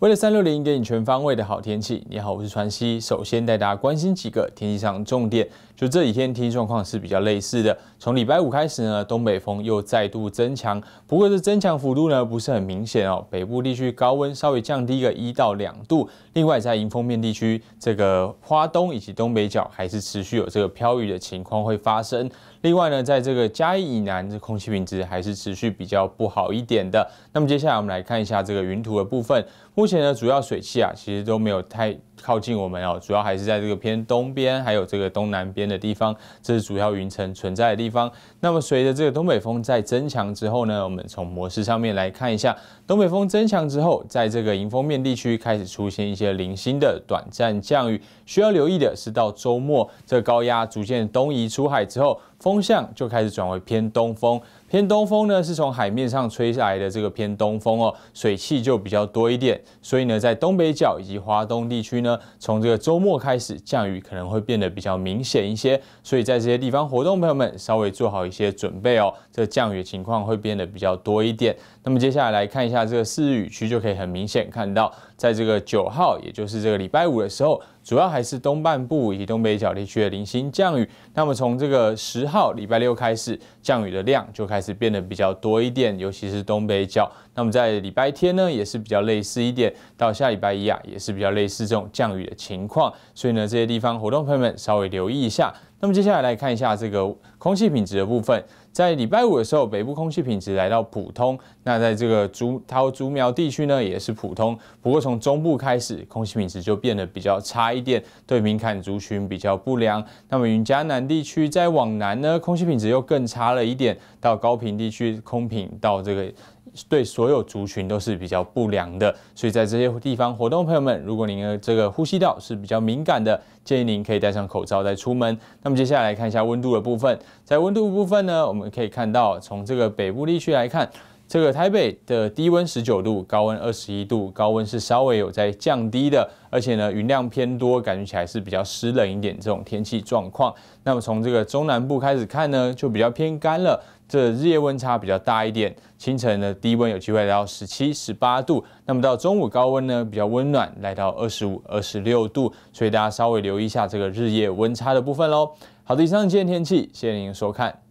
为了三六零给你全方位的好天气，你好，我是川西。首先带大家关心几个天气上重点。就这几天天气状况是比较类似的。从礼拜五开始呢，东北风又再度增强，不过这增强幅度呢不是很明显哦。北部地区高温稍微降低个一到两度。另外在迎风面地区，这个花东以及东北角还是持续有这个飘雨的情况会发生。另外呢，在这个嘉义以南，这空气品质还是持续比较不好一点的。那么接下来我们来看一下这个云图的部分。目前的主要水汽啊，其实都没有太。靠近我们哦，主要还是在这个偏东边，还有这个东南边的地方，这是主要云层存在的地方。那么随着这个东北风在增强之后呢，我们从模式上面来看一下，东北风增强之后，在这个迎风面地区开始出现一些零星的短暂降雨。需要留意的是，到周末，这高压逐渐东移出海之后，风向就开始转为偏东风。偏东风呢，是从海面上吹下来的这个偏东风哦，水汽就比较多一点。所以呢，在东北角以及华东地区呢。从这个周末开始，降雨可能会变得比较明显一些，所以在这些地方活动，朋友们稍微做好一些准备哦。这降雨情况会变得比较多一点。那么接下来来看一下这个四日雨区，就可以很明显看到，在这个九号，也就是这个礼拜五的时候。主要还是东半部以及东北角地区的零星降雨。那么从这个十号礼拜六开始，降雨的量就开始变得比较多一点，尤其是东北角。那么在礼拜天呢，也是比较类似一点。到下礼拜一啊，也是比较类似这种降雨的情况。所以呢，这些地方活动朋友们稍微留意一下。那么接下来来看一下这个空气品质的部分。在礼拜五的时候，北部空气品质来到普通。那在这个竹桃竹苗地区呢，也是普通。不过从中部开始，空气品质就变得比较差一点，对敏感族群比较不良。那么云嘉南地区再往南呢，空气品质又更差了一点，到高平地区空品到这个。对所有族群都是比较不良的，所以在这些地方活动，朋友们，如果您这个呼吸道是比较敏感的，建议您可以戴上口罩再出门。那么接下来看一下温度的部分，在温度部分呢，我们可以看到从这个北部地区来看。这个台北的低温十九度，高温二十一度，高温是稍微有在降低的，而且呢云量偏多，感觉起来是比较湿冷一点这种天气状况。那么从这个中南部开始看呢，就比较偏干了，这日夜温差比较大一点。清晨的低温有机会到十七、十八度，那么到中午高温呢比较温暖，来到二十五、二十六度，所以大家稍微留意一下这个日夜温差的部分喽。好的，以上今天天气，谢谢您收看。